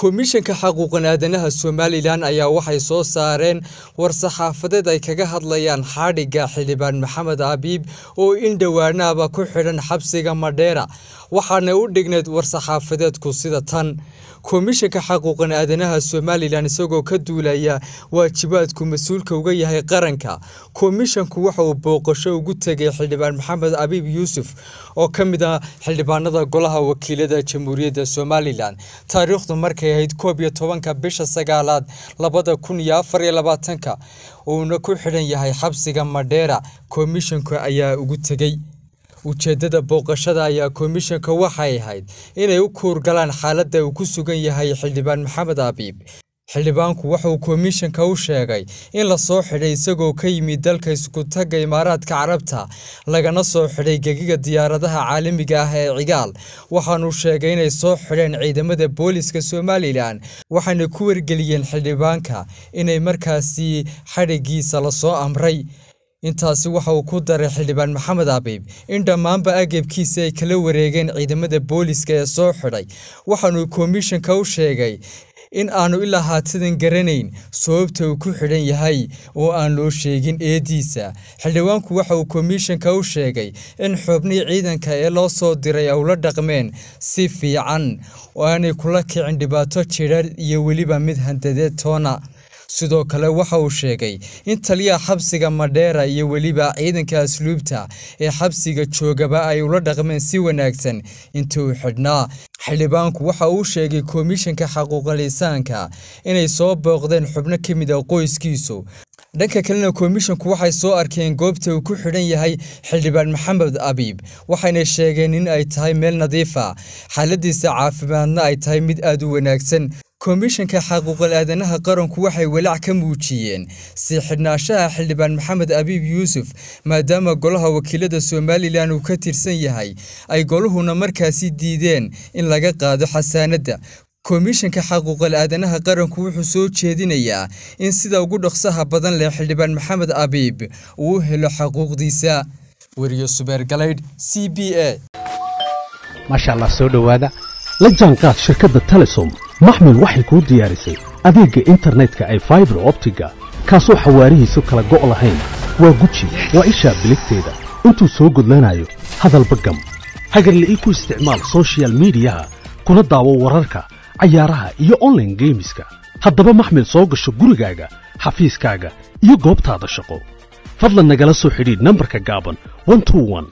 komishanka xaquuqan aadanaha somalilan ayaa waxay soo saareen war-saxaafadeed ay kaga hadlayaan xaadhigga xildhibaan maxamed abiib oo in dhowaanaaba ku xidhan xabsiga madheera waxaana u dhignayd war-saxaafadeedku sida tan komishanka xaquuqan aadanaha somalilan isagoo ka duulaya waajibaadku mas-uulka uga yahay qaranka komishanku waxa uu booqasho ugu tegay xildhibaan maxamed abiib yuusuf oo ka mid ah xildhibaanada golaha wakiilada jamhuuriyadda somalilan taariikhdu markay ahayd koob iyo tobanka bisha sagaalaad labada kun iyo afar iyo labaatanka uuna ku xidhan yahay xabsiga madheera komishanku ayaa ugu tegay ujeeddada booqashada ayaa komishanka waxay ahayd inay u kuurgalaan xaaladda uu ku sugan yahay xildhibaan maxamed abiib xildhibaanku wuxuu komishanka u sheegay in la soo xidhay isagoo ka yimid dalka iskutaga imaaraadka carabta lagana soo xidhay gegiga diyaaradaha caalamiga ah ee cigaal waxaanuu sheegay inay soo xidheen ciidamada booliska somalilan waxaana ku wargeliyeen xildhibaanka inay markaasi xadhigiisa lasoo amray intaasi waxa uu ku daray xildhibaan maxamed abiib in dhammaanba agabkiisa ay kala wareegeen ciidamada booliiska ee soo xidhay waxaanuu komishanka u sheegay in aanu ilaa haatidan garanayn sababta uu ku xidhan yahay oo aan loo sheegin eeddiisa xildhibaanku waxa uu komishanka u sheegay in xubnihii ciidanka ee loo soo diray awla dhaqmeen si fiican oo aanay kula kicin dhibaato jidhar iyo weliba mid handadeed toona sidoo kale waxa uu sheegay in taliya xabsiga madheera iyo weliba ciidanka asluubta ee xabsiga joogaba ay ula dhaqmeen si wanaagsan intii uu xidhnaa xildhibaanku waxa uu sheegay komishanka xaquuqalisaanka inay soo booqdeen xubno ka mid a ah qoyskiisu dhanka kalena komishanku waxay soo arkeen goobta uu ku xidhan yahay xildhibaan maxamed abiib waxayna sheegeen in ay tahay meel nadiifa ah. xaaladiisa caafimaadna ay tahay mid aad u wanaagsan komishanka xaquuqal aadanaha qaranku waxay walaac ka muujiyeen sii xidhnaanshaha xildhibaan maxamed abiib yuusuf maadaama golaha wakiilada somalilan uu ka tirsan yahay ay goluhuna markaasi diideen in laga qaado xasaanadda komishanka xaquuqal aadanaha qaranku wuxuu soo jeedinayaa in sida ugu dhaqsaha badan leh xildhibaan maxamed abiib uu helo xaquuqdiisa weriyo subeergalaydh c b a maxmil waxay kuu diyaarisay adeegga internetka ee faibar optiga kaasoo xawaarihiisu kala go' lahayn waa guji waa ishaa biligteeda intuu soo gudlanayo hadalba gam hagarli'ii ku isticmaal sochial miidiyaha kuna daawo wararka cayaaraha iyo online geemiska haddaba maxmil soo gasho gurigaaga xafiiskaaga iyo goobtaada shaqo fadlan nagala soo xidhiidh nambarka gaaban